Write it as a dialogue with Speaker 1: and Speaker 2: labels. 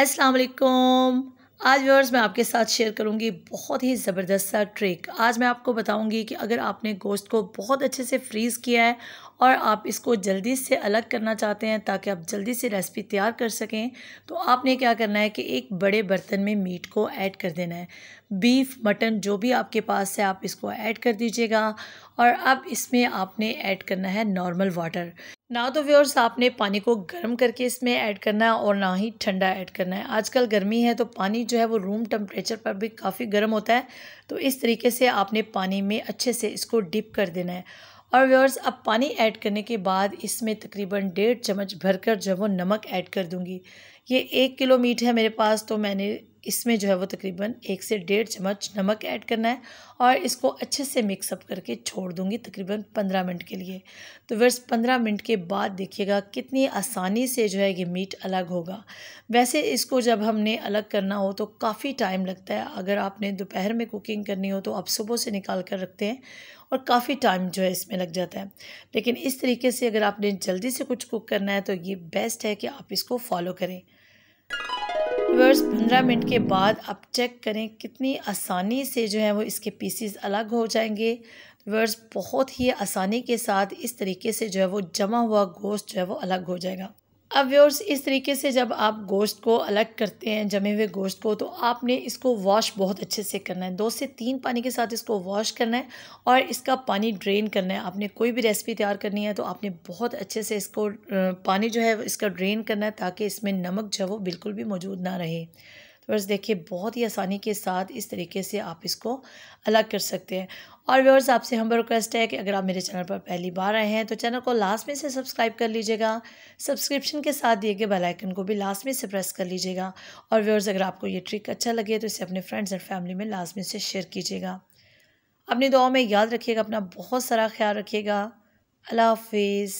Speaker 1: अस्सलाम वालेकुम आज व्यूअर्स मैं आपके साथ शेयर करूंगी बहुत ही ज़बरदस्त सा ट्रिक आज मैं आपको बताऊंगी कि अगर आपने गोश्त को बहुत अच्छे से फ्रीज़ किया है और आप इसको जल्दी से अलग करना चाहते हैं ताकि आप जल्दी से रेसिपी तैयार कर सकें तो आपने क्या करना है कि एक बड़े बर्तन में मीट को ऐड कर देना है बीफ मटन जो भी आपके पास है आप इसको ऐड कर दीजिएगा और अब इसमें आपने ऐड करना है नॉर्मल वाटर ना तो व्यवर्स आपने पानी को गर्म करके इसमें ऐड करना है और ना ही ठंडा ऐड करना है आजकल गर्मी है तो पानी जो है वो रूम टेम्परेचर पर भी काफ़ी गर्म होता है तो इस तरीके से आपने पानी में अच्छे से इसको डिप कर देना है और व्यवर्स अब पानी ऐड करने के बाद इसमें तकरीबन डेढ़ चम्मच भरकर जो है वो नमक ऐड कर दूँगी ये एक किलो मीट है मेरे पास तो मैंने इसमें जो है वो तकरीबन एक से डेढ़ चम्मच नमक ऐड करना है और इसको अच्छे से मिक्सअप करके छोड़ दूँगी तकरीबन पंद्रह मिनट के लिए तो वर्स पंद्रह मिनट के बाद देखिएगा कितनी आसानी से जो है ये मीट अलग होगा वैसे इसको जब हमने अलग करना हो तो काफ़ी टाइम लगता है अगर आपने दोपहर में कुकिंग करनी हो तो आप सुबह से निकाल कर रखते हैं और काफ़ी टाइम जो है इसमें लग जाता है लेकिन इस तरीके से अगर आपने जल्दी से कुछ कुक करना है तो ये बेस्ट है कि आप इसको फॉलो करें वर्स पंद्रह मिनट के बाद आप चेक करें कितनी आसानी से जो है वो इसके पीसीस अलग हो जाएंगे वर्स बहुत ही आसानी के साथ इस तरीके से जो है वो जमा हुआ गोश्त जो है वो अलग हो जाएगा अब व्यवर्स इस तरीके से जब आप गोश्त को अलग करते हैं जमे हुए गोश्त को तो आपने इसको वॉश बहुत अच्छे से करना है दो से तीन पानी के साथ इसको वॉश करना है और इसका पानी ड्रेन करना है आपने कोई भी रेसिपी तैयार करनी है तो आपने बहुत अच्छे से इसको पानी जो है इसका ड्रेन करना है ताकि इसमें नमक जो है वो बिल्कुल भी मौजूद ना रहे व्यवर्स देखिए बहुत ही आसानी के साथ इस तरीके से आप इसको अलग कर सकते हैं और व्यवर्स आपसे हम रिक्वेस्ट है कि अगर आप मेरे चैनल पर पहली बार आए हैं तो चैनल को लास्ट में से सब्सक्राइब कर लीजिएगा सब्सक्रिप्शन के साथ दिए गए बेलाइकन को भी लास्ट में से प्रेस कर लीजिएगा और व्यवर्स अगर आपको ये ट्रिक अच्छा लगे तो इसे अपने फ्रेंड्स एंड फैमिली में लास्ट में से शेयर कीजिएगा अपनी दुआ में याद रखिएगा अपना बहुत सारा ख्याल रखिएगा अल्लाह हाफिज़